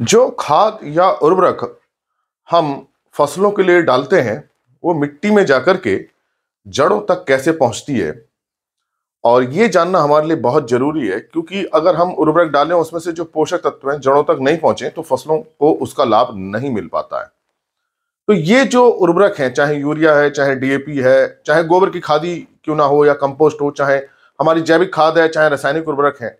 जो खाद या उर्वरक हम फसलों के लिए डालते हैं वो मिट्टी में जाकर के जड़ों तक कैसे पहुंचती है और ये जानना हमारे लिए बहुत ज़रूरी है क्योंकि अगर हम उर्वरक डालें उसमें से जो पोषक तत्व हैं जड़ों तक नहीं पहुंचे तो फसलों को उसका लाभ नहीं मिल पाता है तो ये जो उर्वरक हैं चाहे यूरिया है चाहे डीएपी है चाहे गोबर की खादी क्यों ना हो या कंपोस्ट हो चाहे हमारी जैविक खाद है चाहे रासायनिक उर्वरक है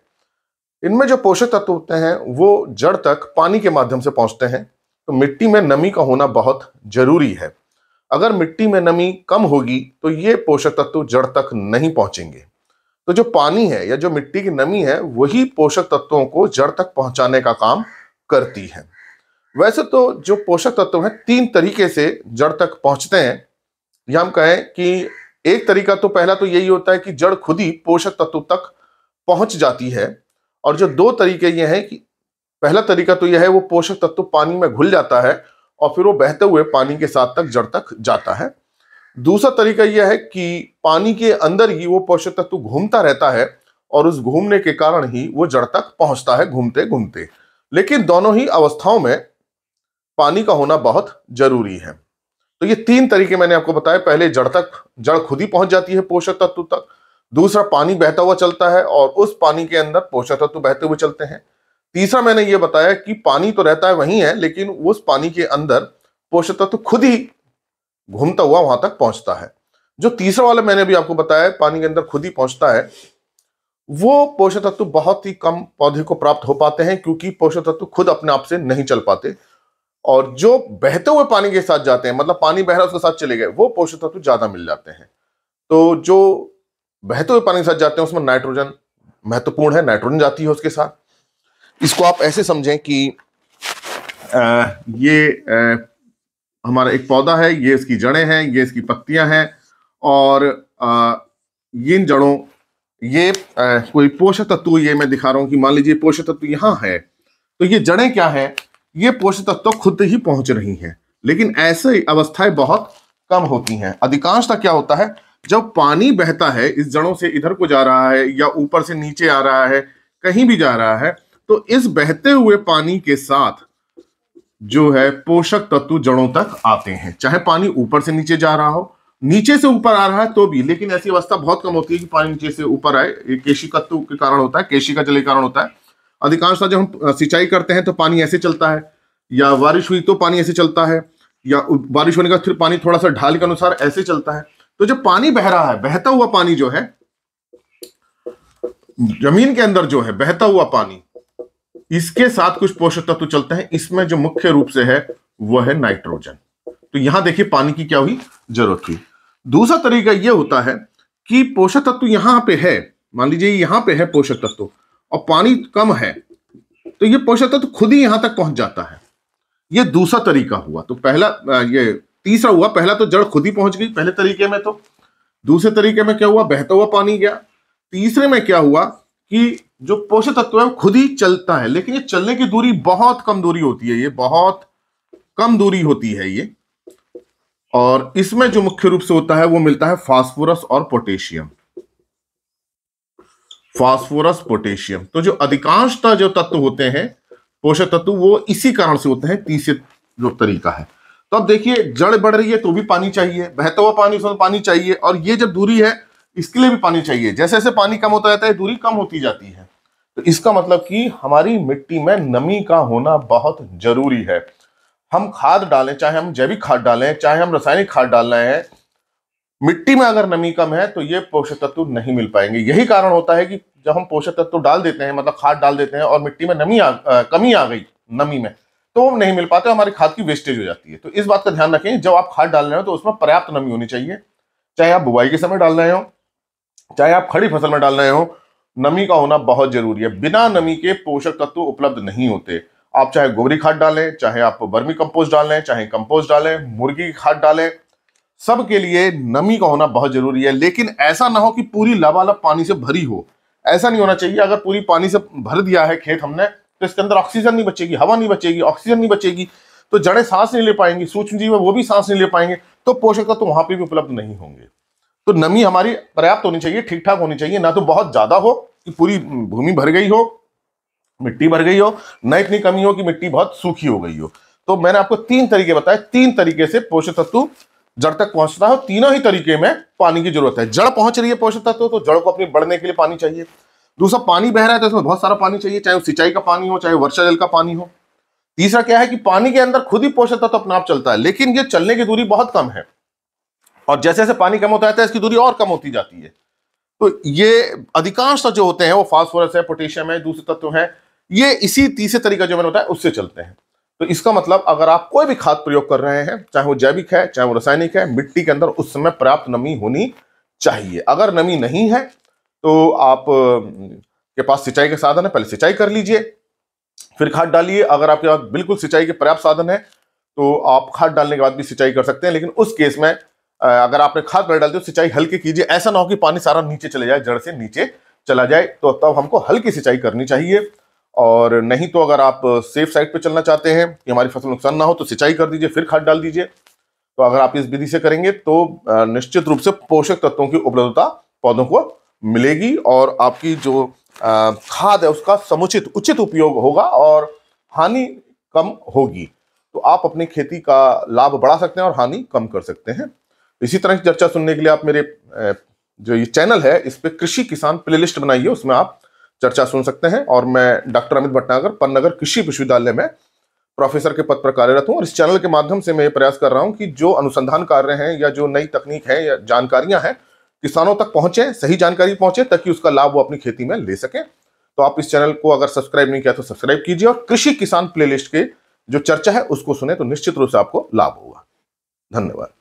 इनमें जो पोषक तत्व होते हैं वो जड़ तक पानी के माध्यम से पहुंचते हैं तो मिट्टी में नमी का होना बहुत जरूरी है अगर मिट्टी में नमी कम होगी तो ये पोषक तत्व जड़ तक नहीं पहुंचेंगे तो जो पानी है या जो मिट्टी की नमी है वही पोषक तत्वों को जड़ तक पहुंचाने का काम करती है वैसे तो जो पोषक तत्व हैं तीन तरीके से जड़ तक पहुंचते हैं या हम कहें कि एक तरीका तो पहला तो यही होता है कि जड़ खुद ही पोषक तत्व तक पहुंच जाती है और जो दो तरीके ये हैं कि पहला तरीका तो यह है वो पोषक तत्व पानी में घुल जाता है और फिर वो बहते हुए पानी के साथ तक जड़ तक जाता है दूसरा तरीका यह है कि पानी के अंदर ही वो पोषक तत्व घूमता रहता है और उस घूमने के कारण ही वो जड़ तक पहुंचता है घूमते घूमते लेकिन दोनों ही अवस्थाओं में पानी का होना बहुत जरूरी है तो ये तीन तरीके मैंने आपको बताया पहले जड़ तक जड़ खुद ही पहुंच जाती है पोषक तत्व तक दूसरा पानी बहता हुआ चलता है और उस पानी के अंदर पोषक तत्व तो बहते हुए चलते हैं तीसरा मैंने ये बताया कि पानी तो रहता है वहीं है लेकिन उस पानी के अंदर पोषक तत्व तो खुद ही घूमता हुआ वहां तक पहुंचता है जो तीसरा वाला मैंने भी आपको बताया पानी के अंदर खुद ही पहुंचता है वो पोषक तत्व बहुत ही कम पौधे को प्राप्त हो पाते हैं क्योंकि पोषक तत्व खुद अपने आप से नहीं चल पाते और जो बहते हुए पानी के साथ जाते हैं मतलब पानी बह रहा है उसके साथ चले गए वो पोषक तत्व ज्यादा मिल जाते हैं तो जो बहते तो हुए पानी के साथ जाते हैं उसमें नाइट्रोजन महत्वपूर्ण है नाइट्रोजन जाती है उसके साथ इसको आप ऐसे समझें कि आ, ये आ, हमारा एक पौधा है ये इसकी जड़ें हैं ये इसकी पत्तियां हैं और ये इन जड़ों ये आ, कोई पोषक तत्व ये मैं दिखा रहा हूं कि मान लीजिए पोषक तत्व यहाँ है तो ये जड़ें क्या है ये पोषक तत्व तो खुद ही पहुंच रही हैं लेकिन ऐसी अवस्थाएं बहुत कम होती हैं तक क्या होता है जब पानी बहता है इस जड़ों से इधर को जा रहा है या ऊपर से नीचे आ रहा है कहीं भी जा रहा है तो इस बहते हुए पानी के साथ जो है पोषक तत्व जड़ों तक आते हैं चाहे पानी ऊपर से नीचे जा रहा हो नीचे से ऊपर आ रहा है तो भी लेकिन ऐसी अवस्था बहुत कम होती है कि पानी नीचे से ऊपर आए ये केशी तत्व के कारण होता है केशी का जल के कारण होता है अधिकांश जब हम सिंचाई करते हैं तो पानी ऐसे चलता है या बारिश हुई तो पानी ऐसे चलता है या बारिश होने का फिर पानी थोड़ा सा ढाल के अनुसार ऐसे चलता है तो जो पानी बह रहा है बहता हुआ पानी जो है जमीन के अंदर जो है बहता हुआ पानी इसके साथ कुछ पोषक तत्व चलते हैं इसमें जो मुख्य रूप से है वह है नाइट्रोजन तो यहां देखिए पानी की क्या हुई जरूरत हुई दूसरा तरीका यह होता है कि पोषक तत्व यहां पे है मान लीजिए यहां पे है पोषक तत्व और पानी कम है तो यह पोषक तत्व खुद ही यहां तक पहुंच जाता है यह दूसरा तरीका हुआ तो पहला ये तीसरा हुआ पहला तो जड़ खुद ही पहुंच गई पहले तरीके में तो दूसरे तरीके में क्या हुआ बहता हुआ पानी गया तीसरे में क्या हुआ कि जो पोषक तत्व है वो खुद ही चलता है लेकिन ये चलने की दूरी बहुत कम दूरी होती है ये बहुत कम दूरी होती है ये और इसमें जो मुख्य रूप से होता है वो मिलता है फास्फोरस और पोटेशियम फास्फोरस पोटेशियम तो जो अधिकांशता जो तत्व होते हैं पोषक तत्व वो इसी कारण से होते हैं तीसरे जो तरीका है तो अब देखिए जड़ बढ़ रही है तो भी पानी चाहिए बहता हुआ पानी उसमें पानी चाहिए और ये जब दूरी है इसके लिए भी पानी चाहिए जैसे जैसे पानी कम होता जाता है दूरी कम होती जाती है तो इसका मतलब कि हमारी मिट्टी में नमी का होना बहुत जरूरी है हम खाद डालें चाहे हम जैविक खाद डालें चाहे हम रासायनिक खाद डाल रहे हैं मिट्टी में अगर नमी कम है तो ये पोषक तत्व नहीं मिल पाएंगे यही कारण होता है कि जब हम पोषक तत्व डाल देते हैं मतलब खाद डाल देते हैं और मिट्टी में नमी आ, आ कमी आ गई नमी में तो नहीं मिल पाते हमारी खाद की वेस्टेज हो जाती है तो इस बात का ध्यान रखें जब आप खाद डाल रहे हो तो उसमें पर्याप्त नमी होनी चाहिए चाहे आप बुआई के समय डाल रहे हो चाहे आप खड़ी फसल में डाल रहे हो नमी का होना बहुत जरूरी है बिना नमी के पोषक तत्व उपलब्ध नहीं होते आप चाहे गोबरी खाद डालें चाहे आप वर्मी कंपोस्ट डालें चाहे कंपोस्ट डालें मुर्गी की खाद डालें सबके लिए नमी का होना बहुत जरूरी है लेकिन ऐसा ना हो कि पूरी लबालब पानी से भरी हो ऐसा नहीं होना चाहिए अगर पूरी पानी से भर दिया है खेत हमने तो इसके अंदर ऑक्सीजन नहीं बचेगी हवा नहीं बचेगी ऑक्सीजन नहीं बचेगी तो जड़ें सांस नहीं ले पाएंगी सूक्ष्म जीव है वो भी सांस नहीं ले पाएंगे तो पोषक तत्व तो वहां पर भी उपलब्ध नहीं होंगे तो नमी हमारी पर्याप्त होनी चाहिए ठीक ठाक होनी चाहिए ना तो बहुत ज्यादा हो कि पूरी भूमि भर गई हो मिट्टी भर गई हो न इतनी कमी हो कि मिट्टी बहुत सूखी हो गई हो तो मैंने आपको तीन तरीके बताए तीन तरीके से पोषक तत्व जड़ तक पहुंचता है तीनों ही तरीके में पानी की जरूरत है जड़ पहुंच रही है पोषक तत्व तो जड़ को अपनी बढ़ने के लिए पानी चाहिए दूसरा पानी बह रहा है तो इसमें बहुत सारा पानी चाहिए चाहे सिंचाई का पानी हो चाहे वर्षा जल का पानी हो तीसरा क्या है कि पानी के अंदर खुद ही पोषक तत्व अपना आप चलता है लेकिन ये चलने की दूरी बहुत कम है और जैसे जैसे पानी कम होता जाता है इसकी दूरी और कम होती जाती है तो ये अधिकांश तत्व जो होते हैं वो फॉस्फोरस है पोटेशियम है दूसरे तत्व है ये इसी तीसरे तरीका जो मैंने बताया उससे चलते हैं तो इसका मतलब अगर आप कोई भी खाद प्रयोग कर रहे हैं चाहे वो जैविक है चाहे वो रासायनिक है मिट्टी के अंदर उस समय पर्याप्त नमी होनी चाहिए अगर नमी नहीं है तो आप के पास सिंचाई के साधन है पहले सिंचाई कर लीजिए फिर खाद डालिए अगर आपके पास बिल्कुल सिंचाई के पर्याप्त साधन है तो आप खाद डालने के बाद भी सिंचाई कर सकते हैं लेकिन उस केस में अगर आपने खाद पहले डाल दी सिंचाई हल्के कीजिए ऐसा ना हो कि पानी सारा नीचे चले जाए जड़ से नीचे चला जाए तो तब हमको हल्की सिंचाई करनी चाहिए और नहीं तो अगर आप सेफ साइड पर चलना चाहते हैं कि हमारी फसल नुकसान ना हो तो सिंचाई कर दीजिए फिर खाद डाल दीजिए तो अगर आप इस विधि से करेंगे तो निश्चित रूप से पोषक तत्वों की उपलब्धता पौधों को मिलेगी और आपकी जो खाद है उसका समुचित उचित उपयोग होगा और हानि कम होगी तो आप अपनी खेती का लाभ बढ़ा सकते हैं और हानि कम कर सकते हैं इसी तरह की चर्चा सुनने के लिए आप मेरे जो ये चैनल है इस पर कृषि किसान प्लेलिस्ट बनाइए उसमें आप चर्चा सुन सकते हैं और मैं डॉक्टर अमित भटनागर पन्नगर कृषि विश्वविद्यालय में प्रोफेसर के पद पर कार्यरत हूँ और इस चैनल के माध्यम से मैं ये प्रयास कर रहा हूँ कि जो अनुसंधान कार्य हैं या जो नई तकनीक है या जानकारियाँ हैं किसानों तक पहुंचे सही जानकारी पहुंचे ताकि उसका लाभ वो अपनी खेती में ले सकें तो आप इस चैनल को अगर सब्सक्राइब नहीं किया तो सब्सक्राइब कीजिए और कृषि किसान प्लेलिस्ट के जो चर्चा है उसको सुने तो निश्चित रूप से आपको लाभ होगा धन्यवाद